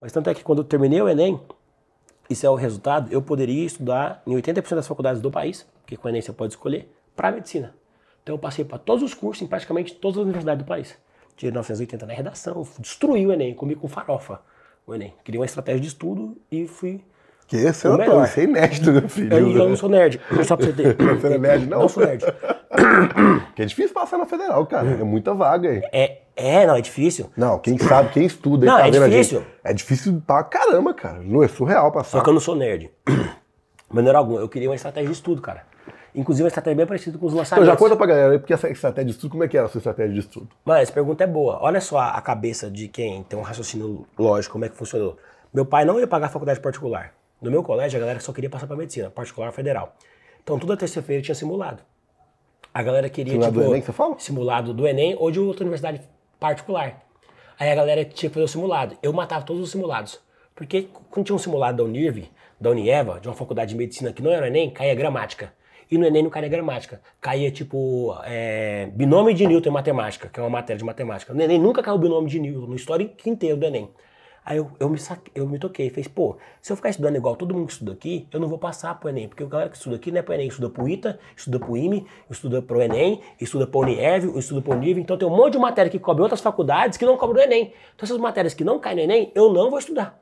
Mas tanto é que quando eu terminei o Enem, isso é o resultado, eu poderia estudar em 80% das faculdades do país, porque com o Enem você pode escolher, para medicina. Então eu passei para todos os cursos em praticamente todas as universidades do país. Tirei 980 na redação, destruí o Enem, comi com farofa o Enem. Criei uma estratégia de estudo e fui que esse é o Você é nerd, meu filho. Eu, eu, não sou nerd. Só você ter. Você não é nerd, não? Não sou nerd. que é difícil passar na federal, cara. É muita vaga, hein? É, é, não, é difícil. Não, quem sabe, quem estuda, não, tá é difícil. É difícil pra caramba, cara. Não é surreal passar. Só que eu não sou nerd. Maneira alguma, eu queria uma estratégia de estudo, cara. Inclusive, uma estratégia é bem parecida com os lançamentos. Então, já conta pra galera aí, porque essa estratégia de estudo, como é que era a sua estratégia de estudo? Mano, essa pergunta é boa. Olha só a cabeça de quem tem um raciocínio lógico, como é que funcionou. Meu pai não ia pagar faculdade particular. No meu colégio, a galera só queria passar pra medicina, particular federal. Então, toda terça-feira tinha simulado. A galera queria, simulado tipo, do Enem, você fala? simulado do Enem ou de outra universidade particular. Aí a galera tinha que fazer o simulado. Eu matava todos os simulados. Porque quando tinha um simulado da Unirv, da Unieva, de uma faculdade de medicina que não era o Enem, caía gramática. E no Enem não caía gramática. Caía, tipo, é, binômio de Newton em matemática, que é uma matéria de matemática. No Enem nunca caiu o binômio de Newton, no história inteiro do Enem. Aí eu, eu, me, saque, eu me toquei, fez, assim, pô, se eu ficar estudando igual todo mundo que estuda aqui, eu não vou passar pro Enem, porque o galera que estuda aqui não é pro Enem, estuda pro ITA, estuda pro IME, estuda pro Enem, estuda pro Uniev, estuda pro Univ, então tem um monte de matéria que cobre outras faculdades que não cobre o Enem. Então essas matérias que não caem no Enem, eu não vou estudar.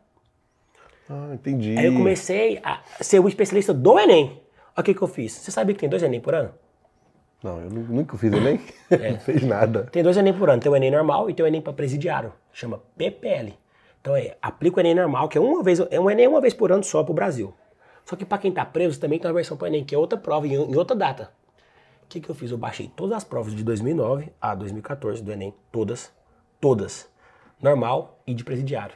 Ah, entendi. Aí eu comecei a ser o especialista do Enem. Olha o que, que eu fiz. Você sabia que tem dois Enem por ano? Não, eu nunca fiz Enem. É. não fez nada. Tem dois Enem por ano. Tem o Enem normal e tem o Enem para presidiário. Chama PPL. Então é, aplica o Enem normal, que é uma vez, é um Enem uma vez por ano só para o Brasil. Só que para quem está preso também tem uma versão para Enem, que é outra prova em, em outra data. O que, que eu fiz? Eu baixei todas as provas de 2009 a 2014 do Enem, todas, todas, normal e de presidiário,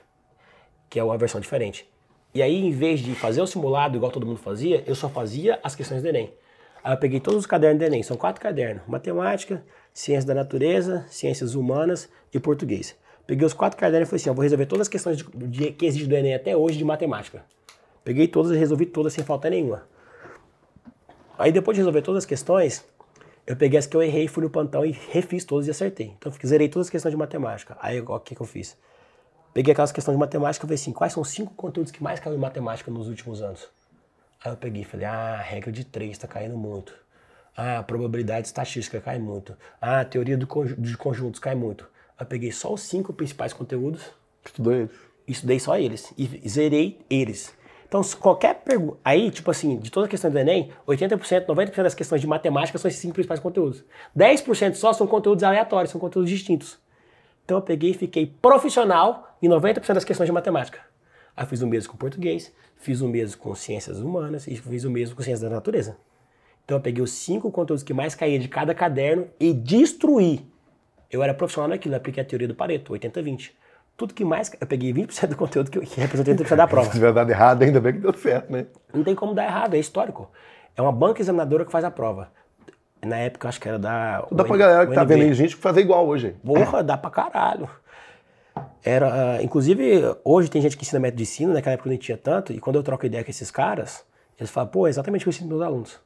que é uma versão diferente. E aí, em vez de fazer o simulado igual todo mundo fazia, eu só fazia as questões do Enem. Aí eu peguei todos os cadernos do Enem, são quatro cadernos: matemática, ciência da natureza, ciências humanas e português. Peguei os quatro cadernos e falei assim, ó, vou resolver todas as questões de, de, que existem do Enem até hoje de matemática. Peguei todas e resolvi todas sem falta nenhuma. Aí depois de resolver todas as questões, eu peguei as que eu errei, fui no plantão e refiz todas e acertei. Então eu zerei todas as questões de matemática. Aí o que, que eu fiz? Peguei aquelas questões de matemática e falei assim, quais são os cinco conteúdos que mais caem em matemática nos últimos anos? Aí eu peguei e falei, ah, regra de três está caindo muito. Ah, probabilidade estatística cai muito. Ah, teoria do conju de conjuntos cai muito. Eu peguei só os cinco principais conteúdos. Estudei eles? Estudei só eles. E zerei eles. Então, qualquer pergunta. Aí, tipo assim, de toda a questão do Enem, 80%, 90% das questões de matemática são esses cinco principais conteúdos. 10% só são conteúdos aleatórios, são conteúdos distintos. Então, eu peguei e fiquei profissional em 90% das questões de matemática. Aí, fiz o mesmo com português, fiz o mesmo com ciências humanas e fiz o mesmo com ciências da natureza. Então, eu peguei os cinco conteúdos que mais caía de cada caderno e destruí eu era profissional naquilo, eu apliquei a teoria do Pareto, 80-20. Tudo que mais. Eu peguei 20% do conteúdo que, que representa 80% da prova. Se tiver dado errado, ainda bem que deu certo, né? Não tem como dar errado, é histórico. É uma banca examinadora que faz a prova. Na época, acho que era da. Dá pra galera que tá vendo aí gente que fazer igual hoje. Porra, dá pra caralho. Era, inclusive, hoje tem gente que ensina método de ensino, naquela né, época não tinha tanto, e quando eu troco ideia com esses caras, eles falam, pô, é exatamente o que eu ensino meus alunos.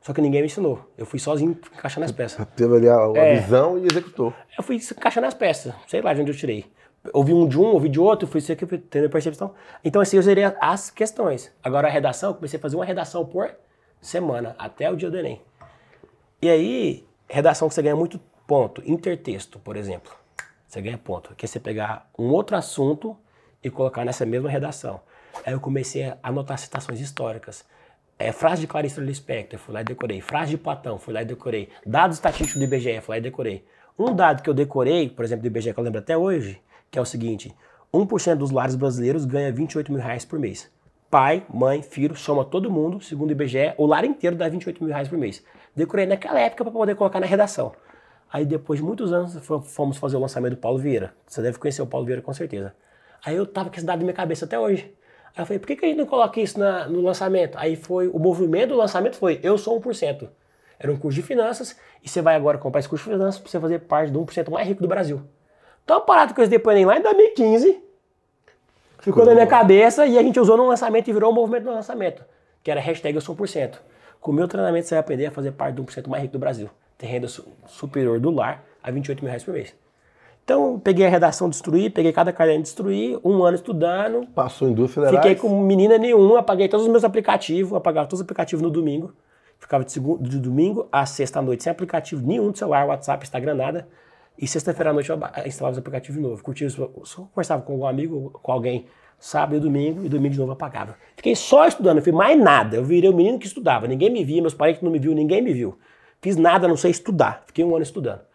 Só que ninguém me ensinou. Eu fui sozinho encaixando as peças. Teve ali a, a é. visão e executou. Eu fui encaixando as peças. Sei lá de onde eu tirei. Ouvi um de um, ouvi de outro, fui ser que tendo percepção. Então, assim, eu zerei as questões. Agora, a redação, eu comecei a fazer uma redação por semana, até o dia do Enem. E aí, redação que você ganha muito ponto. Intertexto, por exemplo. Você ganha ponto. Que é você pegar um outro assunto e colocar nessa mesma redação. Aí eu comecei a anotar citações históricas. É, frase de Clarice Lispector, fui lá e decorei. Frase de Platão, fui lá e decorei. Dados estatísticos do IBGE, fui lá e decorei. Um dado que eu decorei, por exemplo, do IBGE que eu lembro até hoje, que é o seguinte: 1% dos lares brasileiros ganha 28 mil reais por mês. Pai, mãe, filho, soma todo mundo, segundo o IBGE, o lar inteiro dá 28 mil reais por mês. Decorei naquela época para poder colocar na redação. Aí depois de muitos anos fomos fazer o lançamento do Paulo Vieira. Você deve conhecer o Paulo Vieira com certeza. Aí eu tava com esse dado na minha cabeça até hoje. Aí eu falei, por que, que gente não coloca isso na, no lançamento? Aí foi, o movimento do lançamento foi, eu sou 1%. Era um curso de finanças, e você vai agora comprar esse curso de finanças para você fazer parte do 1% mais rico do Brasil. Então a parada que eu depois lá em 2015 ficou na minha cabeça e a gente usou no lançamento e virou o movimento do lançamento, que era hashtag eu sou 1%. Com o meu treinamento você vai aprender a fazer parte do 1% mais rico do Brasil, ter renda superior do lar a 28 mil reais por mês. Então, peguei a redação destruir, peguei cada caderno destruir, um ano estudando. Passou em duas federais? Fiquei com menina nenhuma, apaguei todos os meus aplicativos, apagava todos os aplicativos no domingo. Ficava de, segundo, de domingo a sexta-noite sem aplicativo nenhum do celular, WhatsApp, Instagram, nada. E sexta-feira à noite eu instalava os aplicativos de novo. Curtia, só conversava com algum amigo, com alguém, sábado e domingo, e domingo de novo apagava. Fiquei só estudando, não fiz mais nada. Eu virei o um menino que estudava, ninguém me via, meus parentes não me viam, ninguém me viu. Fiz nada, a não sei estudar. Fiquei um ano estudando.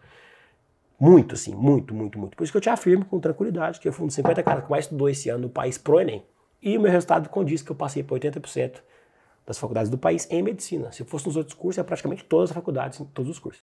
Muito, assim, muito, muito, muito. Por isso que eu te afirmo com tranquilidade que eu fui um dos 50 caras que mais estudou esse ano no país pro Enem. E o meu resultado condiz que eu passei por 80% das faculdades do país em medicina. Se eu fosse nos outros cursos, é praticamente todas as faculdades, em todos os cursos.